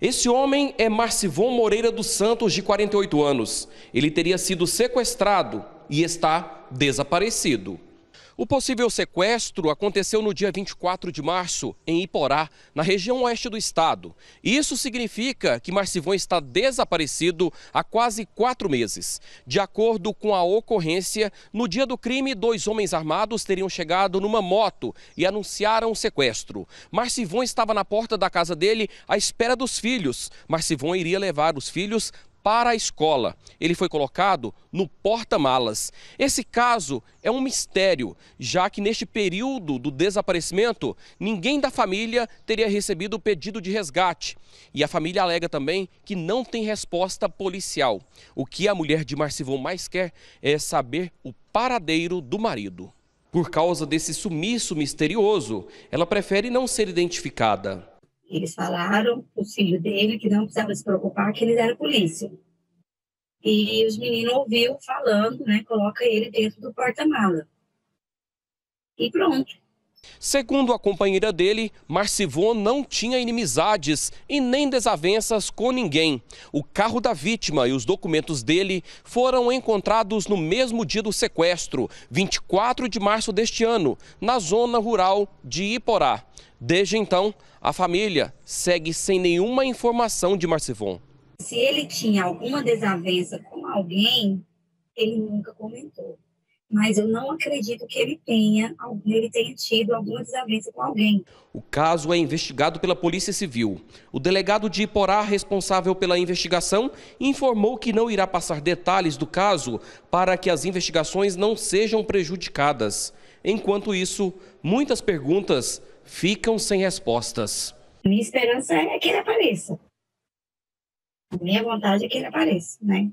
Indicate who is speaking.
Speaker 1: Esse homem é Marcivon Moreira dos Santos, de 48 anos. Ele teria sido sequestrado e está desaparecido. O possível sequestro aconteceu no dia 24 de março, em Iporá, na região oeste do estado. Isso significa que Marcivon está desaparecido há quase quatro meses. De acordo com a ocorrência, no dia do crime, dois homens armados teriam chegado numa moto e anunciaram o sequestro. Marcivon estava na porta da casa dele à espera dos filhos. Marcivon iria levar os filhos para a escola. Ele foi colocado no porta-malas. Esse caso é um mistério, já que neste período do desaparecimento, ninguém da família teria recebido o pedido de resgate. E a família alega também que não tem resposta policial. O que a mulher de Marcivon mais quer é saber o paradeiro do marido. Por causa desse sumiço misterioso, ela prefere não ser identificada. Eles falaram, o filho dele, que não precisava se preocupar, que eles eram polícia. E os meninos ouviram falando, né? Coloca ele dentro do porta-mala. E pronto. Segundo a companheira dele, Marcivon não tinha inimizades e nem desavenças com ninguém. O carro da vítima e os documentos dele foram encontrados no mesmo dia do sequestro, 24 de março deste ano, na zona rural de Iporá. Desde então, a família segue sem nenhuma informação de Marcivon. Se ele tinha alguma desavença com alguém, ele nunca comentou mas eu não acredito que ele tenha, ele tenha tido alguma desavença com alguém. O caso é investigado pela Polícia Civil. O delegado de Iporá, responsável pela investigação, informou que não irá passar detalhes do caso para que as investigações não sejam prejudicadas. Enquanto isso, muitas perguntas ficam sem respostas. Minha esperança é que ele apareça. minha vontade é que ele apareça, né?